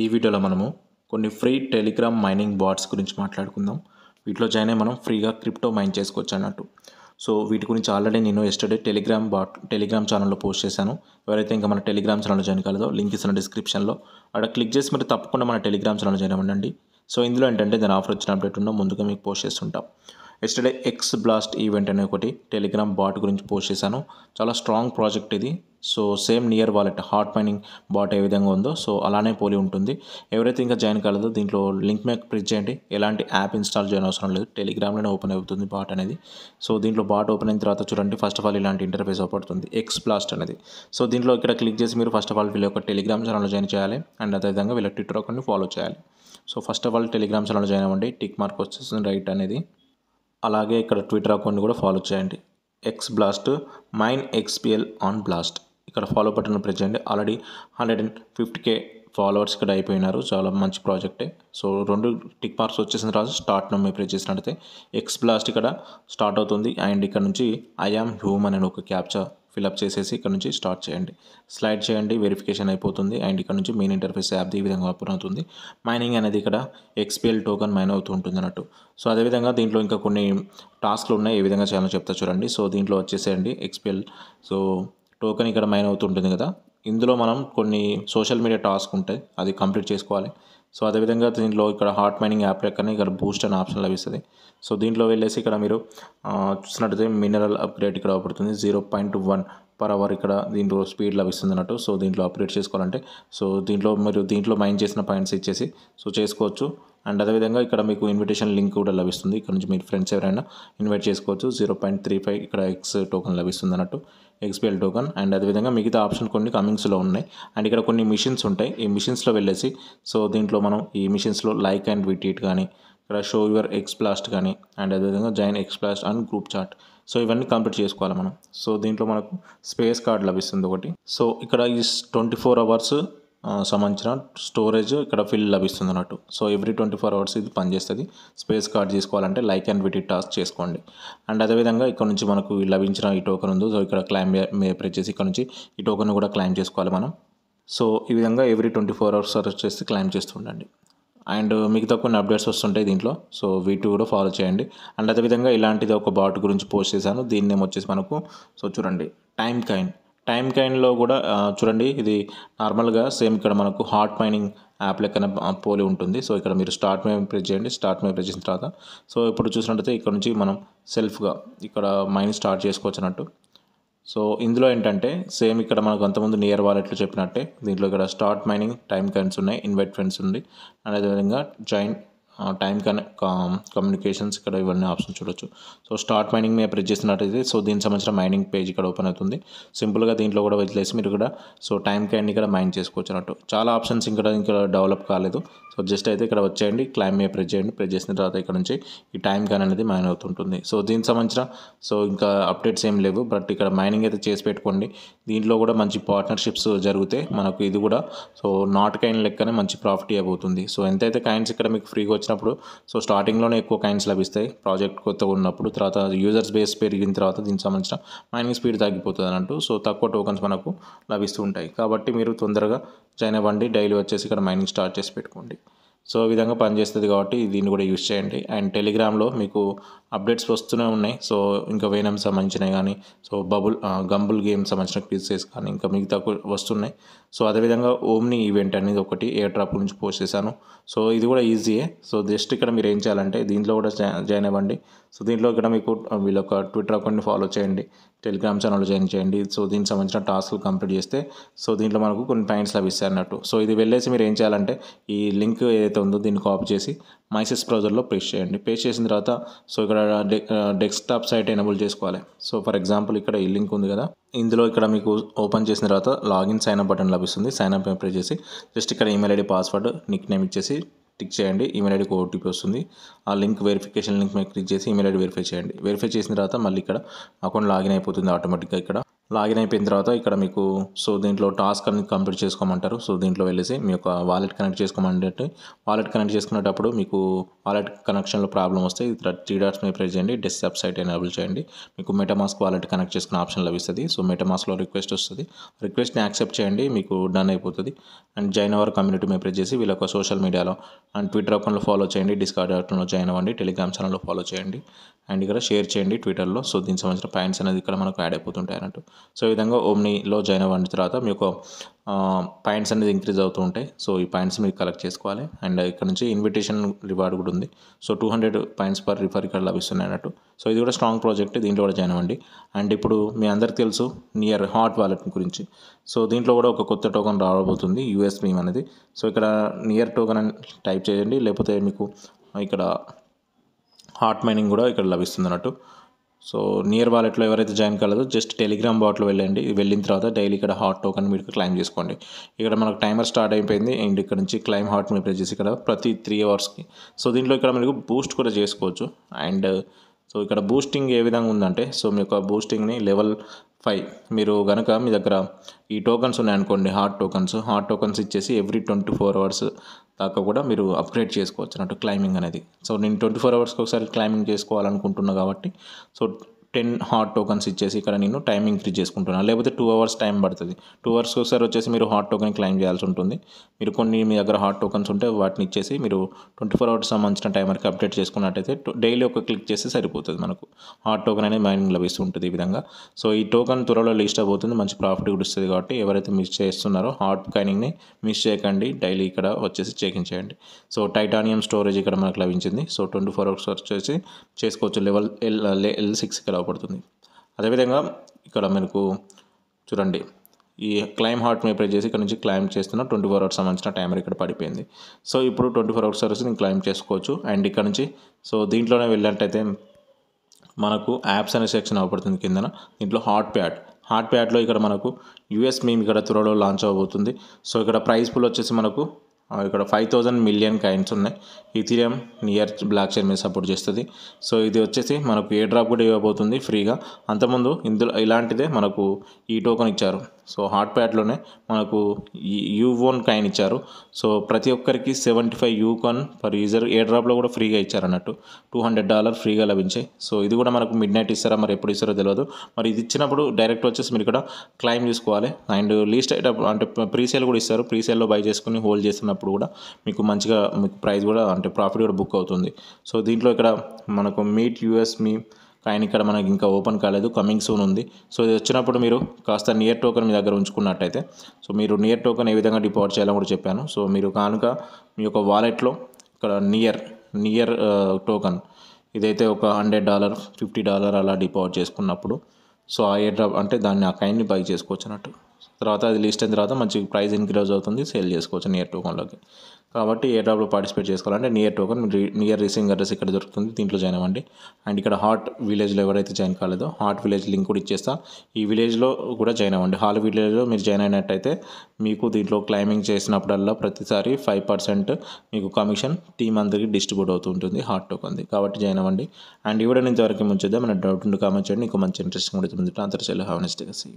ఈ వీడియోలో మనము కొన్ని ఫ్రీ టెలిగ్రామ్ మైనింగ్ బాట్స్ గురించి మాట్లాడుకుందాం వీటిలో జాయిన్ అయ్యి మనం ఫ్రీగా క్రిప్టో మైన్ చేసుకోవచ్చు అన్నట్టు సో వీటి గురించి ఆల్రెడీ నేను ఎస్టర్డే టెలిగ్రామ్ బాట్ టెలిగ్రామ్ ఛానల్లో పోస్ట్ చేశాను ఎవరైతే ఇంకా మన టెలిగ్రామ్ ఛానల్ జాయిన్ కాలేదో లింక్ ఇస్తున్న డిస్క్రిప్షన్లో అక్కడ క్లిక్ చేసి మరి తప్పకుండా మన టెలిగ్రామ్ ఛానల్ జాయిన్ అవ్వండి సో ఇందులో ఏంటంటే దాని ఆఫర్ వచ్చిన అప్డేట్ ఉన్నా ముందుగా మీకు పోస్ట్ చేస్తుంటాం ఎస్టర్డే ఎక్స్ బ్లాస్ట్ ఈవెంట్ అనే ఒకటి టెలిగ్రామ్ బాట్ గురించి పోస్ట్ చేశాను చాలా స్ట్రాంగ్ ప్రాజెక్ట్ ఇది so same Near wallet hot mining bot ఏ విధంగా ఉందో సో అలానే పోలి ఉంటుంది ఎవరైతే ఇంకా జాయిన్ కాలేదో దీంట్లో లింక్ మేక్ ప్రిజ్ చేయండి ఎలాంటి యాప్ ఇన్స్టాల్ చేయని అవసరం లేదు టెలిగ్రామ్లోనే ఓపెన్ అవుతుంది బాట్ అనేది సో దీంట్లో బాట్ ఓపెన్ అయిన తర్వాత చూడండి ఫస్ట్ ఆఫ్ ఆల్ ఇలాంటి ఇంటర్ఫేస్ ఓపడుతుంది ఎక్స్ బ్లాస్ట్ అనేది సో దీంట్లో ఇక్కడ క్లిక్ చేసి మీరు ఫస్ట్ ఆఫ్ ఆల్ వీళ్ళు ఒక టెలిగ్రామ్ ఛానల్ జాయిన్ చేయాలి అండ్ అదేవిధంగా వీళ్ళ ట్విట్టర్ అకౌంట్ని ఫాలో చేయాలి so first of all Telegram channel join అవ్వండి టిక్ మార్క్ వచ్చేసింది రైట్ అనేది అలాగే ఇక్కడ ట్విట్టర్ అకౌంట్ కూడా ఫాలో చేయండి X Blast mine XPL on Blast ఇక్కడ ఫాలో బటన్ ప్రెస్ చేయండి already hundred and fifty K followers ఇక్కడ అయిపోయినారు చాలా మంచి ప్రాజెక్టే సో రెండు టిక్ మార్క్స్ వచ్చేసిన తర్వాత స్టార్ట్ నమ్మి ప్రెస్ చేసినట్టయితే ఎక్స్ బ్లాస్ట్ ఇక్కడ స్టార్ట్ అవుతుంది అండ్ ఇక్కడ నుంచి ఐఆమ్ హ్యూమన్ అని ఒక క్యాప్చర్ ఫిలప్ చేసేసి ఇక్కడ నుంచి స్టార్ట్ చేయండి స్లైడ్ చేయండి వెరిఫికేషన్ అయిపోతుంది అండ్ ఇక్కడ నుంచి మెయిన్ ఇంటర్ఫేస్ యాప్ ఈ విధంగా ఓపెన్ అవుతుంది మైనింగ్ అనేది ఇక్కడ ఎక్స్పిఎల్ టోకన్ మైన్ అవుతూ ఉంటుంది అన్నట్టు సో అదేవిధంగా దీంట్లో ఇంకా కొన్ని టాస్క్లు ఉన్నాయి ఏ విధంగా చేయాలో చెప్తా చూడండి సో దీంట్లో వచ్చేసేయండి ఎక్స్పిఎల్ సో టోకెన్ ఇక్కడ మైన్ అవుతుంటుంది కదా ఇందులో మనం కొన్ని సోషల్ మీడియా టాస్క్ ఉంటాయి అది కంప్లీట్ చేసుకోవాలి సో అదేవిధంగా దీంట్లో ఇక్కడ హార్ట్ మైనింగ్ యాప్ లెక్కనే ఇక్కడ బూస్ట్ అనే ఆప్షన్ లభిస్తుంది సో దీంట్లో వెళ్ళేసి ఇక్కడ మీరు చూసినట్టయితే మినరల్ అప్గ్రేడ్ ఇక్కడ అవుతుంది zero point one per hour ఇక్కడ దీంట్లో స్పీడ్ లభిస్తుంది అన్నట్టు సో దీంట్లో అప్గ్రేడ్ చేసుకోవాలంటే సో దీంట్లో మీరు దీంట్లో మైన్ చేసిన పాయింట్స్ ఇచ్చేసి సో చేసుకోవచ్చు అండ్ అదేవిధంగా ఇక్కడ మీకు ఇన్విటేషన్ లింక్ కూడా లభిస్తుంది ఇక్కడ నుంచి మీరు ఫ్రెండ్స్ ఎవరైనా ఇన్వైట్ చేసుకోవచ్చు జీరో పాయింట్ త్రీ ఫైవ్ ఇక్కడ ఎక్స్ టోకెన్ లభిస్తుంది అన్నట్టు ఎక్స్పిఎల్ టోకన్ అండ్ అదేవిధంగా మిగతా ఆప్షన్ కొన్ని కమింగ్స్లో ఉన్నాయి అండ్ ఇక్కడ కొన్ని మిషన్స్ ఉంటాయి ఈ మిషన్స్లో వెళ్ళేసి సో దీంట్లో మనం ఈ మిషన్స్లో లైక్ అండ్ విటిట్ కానీ ఇక్కడ షో యువర్ ఎక్స్ ప్లాస్ట్ కానీ అండ్ అదేవిధంగా join X blast and group chat so ఇవన్నీ కంప్లీట్ చేసుకోవాలి మనం సో దీంట్లో మనకు స్పేస్ కార్డ్ లభిస్తుంది ఒకటి సో ఇక్కడ ఈ ట్వంటీ ఫోర్ అవర్స్ సంబంధించిన స్టోరేజ్ ఇక్కడ ఫిల్ లభిస్తుంది అన్నట్టు so every twenty four hours ఇది పనిచేస్తుంది స్పేస్ కార్డ్ తీసుకోవాలంటే లైక్ అండ్ విటి టాస్క్ చేసుకోండి అండ్ అదేవిధంగా ఇక్కడ నుంచి మనకు లభించిన ఈ టోకన్ ఉందో సో ఇక్కడ క్లైమ్ మే చేసి ఇక్కడ నుంచి ఈ టోకన్ కూడా క్లైమ్ చేసుకోవాలి మనం సో ఈ విధంగా every twenty four hours search చేసి క్లైమ్ చేస్తుండండి అండ్ మిగతా కొన్ని అప్డేట్స్ వస్తుంటాయి దీంట్లో సో వీటి కూడా ఫాలో చేయండి అండ్ అదేవిధంగా ఇలాంటిది ఒక బాట్ గురించి పోస్ట్ చేశాను దీన్ని నేమ్ వచ్చేసి మనకు సో చూడండి టైం కైండ్ టైం కైన్లో కూడా చూడండి ఇది నార్మల్గా సేమ్ ఇక్కడ మనకు హాట్ మైనింగ్ యాప్ లెక్కన పోలి ఉంటుంది సో ఇక్కడ మీరు స్టార్ట్ మే ప్రెస్ చేయండి స్టార్ట్ మే ప్రెస్ చేసిన తర్వాత సో ఇప్పుడు చూసినట్టయితే ఇక్కడ నుంచి మనం సెల్ఫ్గా ఇక్కడ మైన్ స్టార్ట్ చేసుకోవచ్చు అన్నట్టు సో ఇందులో ఏంటంటే సేమ్ ఇక్కడ మనకు అంతకుముందు నియర్ వాలెట్లో చెప్పినట్టే దీంట్లో ఇక్కడ స్టార్ట్ మైనింగ్ టైం కైన్స్ ఉన్నాయి ఇన్వైట్ ఫ్రెండ్స్ ఉంది అదేవిధంగా జాయిన్ టైం కమ్యూనికేషన్స్ ఇక్కడ ఇవన్నీ ఆప్షన్ చూడొచ్చు సో స్టార్ట్ మైనింగ్ మీరు ప్రెస్ చేసినట్టయితే సో దీనికి సంబంధించిన మైనింగ్ పేజ్ ఇక్కడ ఓపెన్ అవుతుంది సింపుల్గా దీంట్లో కూడా వదిలేసి మీరు కూడా సో టైం క్యాండ్ ఇక్కడ మైన్ చేసుకోవచ్చు అన్నట్టు చాలా ఆప్షన్స్ ఇక్కడ ఇంకా డెవలప్ కాలేదు సో జస్ట్ అయితే ఇక్కడ వచ్చేయండి క్లైమ్ మీద ప్రెస్ చేయండి ప్రెస్ చేసిన తర్వాత ఇక్కడ నుంచి ఈ టైం క్యాన్ అనేది మైన్ అవుతుంటుంది సో దీనికి సంబంధించిన సో ఇంకా అప్డేట్స్ ఏం లేవు బట్ ఇక్కడ మైనింగ్ అయితే చేసి పెట్టుకోండి దీంట్లో కూడా మంచి పార్ట్నర్షిప్స్ జరిగితే మనకు ఇది కూడా సో నాట్ కైన్ లెక్కనే మంచి ప్రాఫిట్ అయిపోతుంది సో ఎంతైతే కాయిన్స్ ఇక్కడ మీకు ఫ్రీగా వచ్చినప్పుడు సో స్టార్టింగ్లోనే ఎక్కువ కాయిన్స్ లభిస్తాయి ప్రాజెక్ట్ కొత్తగా ఉన్నప్పుడు తర్వాత యూజర్స్ బేస్ పెరిగిన తర్వాత దీనికి సంబంధించిన మైనింగ్ స్పీడ్ తగ్గిపోతుంది అన్నట్టు సో తక్కువ టోకన్స్ మనకు లభిస్తూ ఉంటాయి కాబట్టి మీరు తొందరగా జాయిన్ అవ్వండి డైలీ వచ్చేసి ఇక్కడ మైనింగ్ స్టార్ట్ చేసి పెట్టుకోండి సో ఈ విధంగా పనిచేస్తుంది కాబట్టి దీన్ని కూడా యూజ్ చేయండి అండ్ టెలిగ్రామ్లో మీకు అప్డేట్స్ వస్తూనే ఉన్నాయి సో ఇంకా వేనం సంబంధించినవి కానీ సో బబుల్ గంబుల్ గేమ్ సంబంధించిన క్విజెస్ కానీ ఇంకా మిగతా వస్తున్నాయి సో అదేవిధంగా ఓమ్ని ఈవెంట్ అనేది ఒకటి ఎయిర్ డ్రాప్ నుంచి పోస్ట్ చేశాను సో ఇది కూడా ఈజీయే సో జస్ట్ ఇక్కడ మీరు ఏం చేయాలంటే దీంట్లో కూడా జాయిన్ అవ్వండి సో దీంట్లో ఇక్కడ మీకు వీళ్ళొక ట్విట్టర్ అకౌంట్ని ఫాలో చేయండి టెలిగ్రామ్ ఛానల్ జాయిన్ చేయండి సో దీనికి సంబంధించిన టాస్క్లు కంప్లీట్ చేస్తే సో దీంట్లో మనకు కొన్ని పాయింట్స్ లభిస్తాయి అన్నట్టు సో ఇది వెళ్ళేసి మీరు ఏం చేయాలంటే ఈ లింక్ ఏదైతే ఉందో దీన్ని కాపీ చేసి మైసెస్ బ్రౌజర్లో పేస్ట్ చేయండి పేస్ట్ చేసిన తర్వాత సో ఇక్కడ డెస్క్టాప్ సైట్ ఎనబుల్ చేసుకోవాలి సో ఫర్ ఎగ్జాంపుల్ ఇక్కడ ఈ లింక్ ఉంది కదా ఇందులో ఇక్కడ మీకు ఓపెన్ చేసిన తర్వాత లాగిన్ సైన్ బటన్ లభిస్తుంది సైన్ అప్ ప్రెస్ చేసి జస్ట్ ఇక్కడ email ID password nick name ఇచ్చేసి టిక్ చేయండి ఈమెయిల్ ఐడికి ఓటీపీ వస్తుంది ఆ లింక్ వెరిఫికేషన్ లింక్ మీద క్లిక్ చేసి ఈమెయిల్ ఐడి వెరిఫై చేయండి వెరిఫై చేసిన తర్వాత మళ్ళీ ఇక్కడ అకౌంట్ లాగిన్ అయిపోతుంది ఆటోమేటిక్గా ఇక్కడ లాగిన్ అయిపోయిన తర్వాత ఇక్కడ మీకు సో దీంట్లో టాస్క్ అనేది కంప్లీట్ చేసుకోమంటారు సో దీంట్లో వెళ్ళేసి మీ యొక్క వాలెట్ కనెక్ట్ చేసుకోమంటే వాలెట్ కనెక్ట్ చేసుకునేటప్పుడు మీకు వాలెట్ కనెక్షన్లో ప్రాబ్లం వస్తే ఇక్కడ త్రీ డాట్స్ మీద ప్రెస్ చేయండి డెస్ వెబ్సైట్ ఎనేబుల్ చేయండి మీకు మెటమాస్క్ వాలెట్ కనెక్ట్ చేసుకునే ఆప్షన్ లభిస్తుంది సో మెటమాస్క్లో రిక్వెస్ట్ వస్తుంది రిక్వెస్ట్ని యాక్సెప్ట్ చేయండి మీకు డన్ అయిపోతుంది అండ్ జాయిన్ అవర్ కమ్యూనిటీ మీద ప్రెస్ చేసి వీళ్ళ సోషల్ మీడియాలో అండ్ ట్విట్టర్ అకౌంట్లో ఫాలో చేయండి డిస్కార్డ్ అకౌంట్లో జాయిన్ అవ్వండి టెలిగ్రామ్ ఛానల్లో ఫాలో చేయండి అండ్ ఇక్కడ షేర్ చేయండి ట్విట్టర్లో సో దీనికి సంబంధించిన పాయింట్స్ అనేది ఇక్కడ మనకు యాడ్ అయిపోతుంటాయి అన్నట్టు సో ఈ విధంగా ఓమ్నీలో జాయిన్ అవ్వండి తర్వాత మీకు పాయింట్స్ అనేది ఇంక్రీజ్ అవుతూ ఉంటాయి సో ఈ పాయింట్స్ మీరు కలెక్ట్ చేసుకోవాలి అండ్ ఇక్కడ నుంచి ఇన్విటేషన్ రివార్డ్ కూడా ఉంది so two hundred points per refer ఇక్కడ లభిస్తున్నాయి అన్నట్టు సో ఇది కూడా స్ట్రాంగ్ ప్రాజెక్ట్ దీంట్లో కూడా జాయిన్ అవ్వండి అండ్ ఇప్పుడు మీ అందరికి తెలుసు నియర్ హాట్ వాలెట్ గురించి సో దీంట్లో కూడా ఒక కొత్త టోకన్ రాబోతుంది యూఎస్ మీమ్ అనేది సో ఇక్కడ నియర్ టోకన్ అని టైప్ చేయండి లేకపోతే మీకు ఇక్కడ హాట్ మైనింగ్ కూడా ఇక్కడ లభిస్తుంది అన్నట్టు సో నియర్ వాలెట్లో ఎవరైతే జాయిన్ కాలేదో జస్ట్ టెలిగ్రామ్ బాట్లో వెళ్ళండి వెళ్ళిన తర్వాత డైలీ ఇక్కడ హాట్ టోకన్ మీరు క్లైమ్ చేసుకోండి ఇక్కడ మనకు టైమర్ స్టార్ట్ అయిపోయింది అండ్ ఇక్కడ నుంచి క్లైమ్ హాట్ మీరు ప్రెస్ చేసి ఇక్కడ ప్రతి త్రీ అవర్స్కి సో దీంట్లో ఇక్కడ మీకు బూస్ట్ కూడా చేసుకోవచ్చు అండ్ సో ఇక్కడ బూస్టింగ్ ఏ విధంగా ఉందంటే సో మీ యొక్క బూస్టింగ్ని లెవెల్ ఫైవ్ మీరు కనుక మీ దగ్గర ఈ టోకన్స్ ఉన్నాయనుకోండి హాట్ టోకన్స్ హాట్ టోకన్స్ ఇచ్చేసి ఎవ్రీ ట్వంటీ ఫోర్ అవర్స్ దాకా కూడా మీరు అప్గ్రేడ్ చేసుకోవచ్చు అన్నట్టు క్లైంబింగ్ అనేది సో నేను ట్వంటీ ఫోర్ అవర్స్కి ఒకసారి క్లైంబింగ్ చేసుకోవాలనుకుంటున్నా కాబట్టి సో టెన్ హాట్ టోకన్స్ ఇచ్చేసి ఇక్కడ నేను టైం ఇంక్రీజ్ చేసుకుంటున్నాను లేకపోతే టూ అవర్స్ టైం పడుతుంది టూ అవర్స్ ఒకసారి వచ్చేసి మీరు హాట్ టోకెన్ క్లైమ్ చేయాల్సి ఉంటుంది మీరు కొన్ని మీ దగ్గర హాట్ టోకన్స్ ఉంటే వాటిని ఇచ్చేసి మీరు ట్వంటీ ఫోర్ అవర్స్ సంబంధించిన టైమర్కి అప్డేట్ చేసుకున్నట్టయితే డైలీ ఒక క్లిక్ చేస్తే సరిపోతుంది మనకు హాట్ టోకెన్ అనేది మైనింగ్ లభిస్తూ ఉంటుంది ఈ విధంగా సో ఈ టోకెన్ త్వరలో లిస్ట్ అవుతుంది మంచి ప్రాఫిట్ కూడా వస్తుంది కాబట్టి ఎవరైతే మిస్ చేస్తున్నారో హాట్ కైనింగ్ని మిస్ చేయకండి డైలీ ఇక్కడ వచ్చేసి చెకింగ్ చేయండి సో టైటానియం స్టోరేజ్ ఇక్కడ మనకు లభించింది సో ట్వంటీ ఫోర్ అవర్స్ వచ్చేసి చేసుకోవచ్చు లెవెల్ ఎల్ ఎల్ సిక్స్ ఇక్కడ సహాయపడుతుంది అదేవిధంగా ఇక్కడ మనకు చూడండి ఈ క్లైమ్ హార్ట్ మీ ప్రెస్ చేసి ఇక్కడ నుంచి క్లైమ్ చేస్తున్న ట్వంటీ ఫోర్ అవర్స్ సంబంధించిన టైమర్ ఇక్కడ పడిపోయింది సో ఇప్పుడు ట్వంటీ ఫోర్ అవర్స్ సర్వీస్ నేను క్లైమ్ చేసుకోవచ్చు అండ్ ఇక్కడ నుంచి సో దీంట్లోనే వెళ్ళినట్టయితే మనకు యాప్స్ అనే సెక్షన్ అవపడుతుంది కిందన దీంట్లో హాట్ ప్యాడ్ హాట్ ప్యాడ్లో ఇక్కడ మనకు యూఎస్ మేము ఇక్కడ త్వరలో లాంచ్ అవబోతుంది సో ఇక్కడ ప్రైస్ ఫుల్ వచ్చేసి మనకు ఇక్కడ ఫైవ్ థౌజండ్ మిలియన్ కాయిన్స్ ఉన్నాయి ఈథిరియం నియర్ బ్లాక్ చైన్ మీద సపోర్ట్ చేస్తుంది సో ఇది వచ్చేసి మనకు ఏ డ్రాప్ కూడా ఇవ్వబోతుంది ఫ్రీగా అంతకుముందు ఇందులో ఇలాంటిదే మనకు ఈ టోకన్ ఇచ్చారు సో హాట్ ప్యాడ్లోనే మనకు ఓన్ కాయిన్ ఇచ్చారు సో ప్రతి ఒక్కరికి seventy five you can per user ఏ డ్రాప్లో కూడా ఫ్రీగా ఇచ్చారు అన్నట్టు టూ హండ్రెడ్ డాలర్ ఫ్రీగా లభించాయి సో ఇది కూడా మనకు మిడ్ నైట్ ఇస్తారా మరి ఎప్పుడు ఇస్తారో తెలియదు మరి ఇది ఇచ్చినప్పుడు డైరెక్ట్ వచ్చేసి మీరు ఇక్కడ క్లైమ్ చేసుకోవాలి అండ్ లీస్ట్ అయ్యేటప్పుడు అంటే ప్రీ సేల్ కూడా ఇస్తారు ప్రీ సేల్లో బై చేసుకుని హోల్డ్ చేస్తున్నప్పుడు కూడా మీకు మంచిగా మీకు ప్రైస్ కూడా అంటే ప్రాఫిట్ కూడా బుక్ అవుతుంది సో దీంట్లో ఇక్కడ మనకు మీట్ యూఎస్ మీ కానీ ఇక్కడ మనకి ఇంకా ఓపెన్ కాలేదు కమింగ్ సూన్ ఉంది సో ఇది వచ్చినప్పుడు మీరు కాస్త నియర్ టోకెన్ మీ దగ్గర ఉంచుకున్నట్టయితే సో మీరు నియర్ టోకెన్ ఏ విధంగా డిపాజిట్ చేయాలని కూడా చెప్పాను సో మీరు కానుక మీ యొక్క వాలెట్లో ఇక్కడ నియర్ నియర్ టోకెన్ ఇదైతే ఒక హండ్రెడ్ డాలర్ ఫిఫ్టీ డాలర్ అలా డిపాజిట్ చేసుకున్నప్పుడు సో ఆ ఎయిర్ అంటే దాన్ని ఆ కైండ్ని బై చేసుకోవచ్చు అన్నట్టు తర్వాత అది లిస్ట్ అయిన తర్వాత మంచి ప్రైస్ ఇంక్రీజ్ అవుతుంది సేల్ చేసుకోవచ్చు నియర్ టోకన్లోకి కాబట్టి ఏ డ్రాప్లో పార్టిసిపేట్ చేసుకోవాలంటే నియర్ టోకన్ నియర్ రీసింగ్ అడ్రస్ ఇక్కడ దొరుకుతుంది దీంట్లో జాయిన్ అవ్వండి అండ్ ఇక్కడ హాట్ విలేజ్లో ఎవరైతే జాయిన్ కాలేదో హాట్ విలేజ్ లింక్ కూడా ఇచ్చేస్తా ఈ విలేజ్లో కూడా జాయిన్ అవ్వండి హాల్ విలేజ్లో మీరు జాయిన్ అయినట్టయితే మీకు దీంట్లో క్లైంబింగ్ చేసినప్పుడల్లా ప్రతిసారి ఫైవ్ పర్సెంట్ మీకు కమిషన్ టీమ్ అందరికీ డిస్ట్రిబ్యూట్ అవుతూ ఉంటుంది హాట్ టోకన్ది కాబట్టి జాయిన్ అవ్వండి అండ్ ఇవ్వడం ఇంతవరకు వరకు ముంచేద్దాం మన డౌట్ ఉండి కామెంట్ చేయండి ఇంకో మంచి ఇంట్రెస్టింగ్ ఉంటుంది అంతర్చేలో హావెస్ట్గా సీ